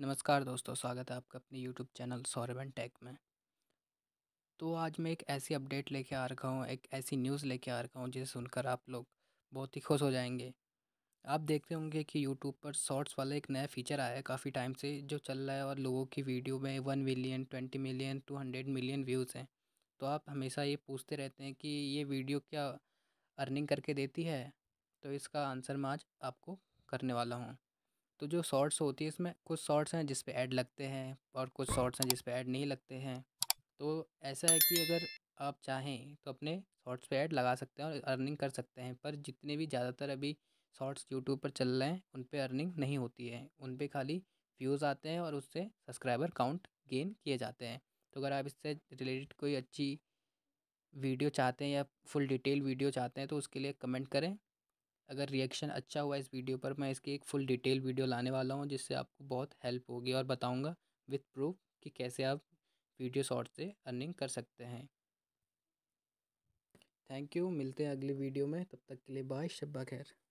नमस्कार दोस्तों स्वागत है आपका अपने यूट्यूब चैनल एंड टेक में तो आज मैं एक ऐसी अपडेट लेके आ रखा हूँ एक ऐसी न्यूज़ लेके आ रखा हूँ जिसे सुनकर आप लोग बहुत ही खुश हो जाएंगे आप देखते होंगे कि यूट्यूब पर शॉर्ट्स वाला एक नया फीचर आया है काफ़ी टाइम से जो चल रहा है और लोगों की वीडियो में one million twenty million two hundred million views हैं तो आप हमेशा ये पूछते रहते हैं कि ये वीडियो क्या अर्निंग करके देती है तो इसका आंसर मैं आज आपको करने वाला हूँ तो जो शॉर्ट्स होती है इसमें कुछ शॉर्ट्स हैं जिस ऐड लगते हैं और कुछ शॉर्ट्स हैं जिस ऐड नहीं लगते हैं तो ऐसा है कि अगर आप चाहें तो अपने शॉर्ट्स पे ऐड लगा सकते हैं और अर्निंग कर सकते हैं पर जितने भी ज़्यादातर अभी शॉर्ट्स यूट्यूब पर चल रहे हैं उन पर अर्निंग नहीं होती है उन पर खाली व्यूज़ आते हैं और उससे सब्सक्राइबर काउंट गेन किए जाते हैं तो अगर आप इससे रिलेटेड कोई अच्छी वीडियो चाहते हैं या फुल डिटेल वीडियो चाहते हैं तो उसके लिए कमेंट करें अगर रिएक्शन अच्छा हुआ इस वीडियो पर मैं इसकी एक फुल डिटेल वीडियो लाने वाला हूँ जिससे आपको बहुत हेल्प होगी और बताऊँगा विथ प्रूफ कि कैसे आप वीडियो शॉर्ट से अर्निंग कर सकते हैं थैंक यू मिलते हैं अगली वीडियो में तब तक के लिए बाय शब्बा खैर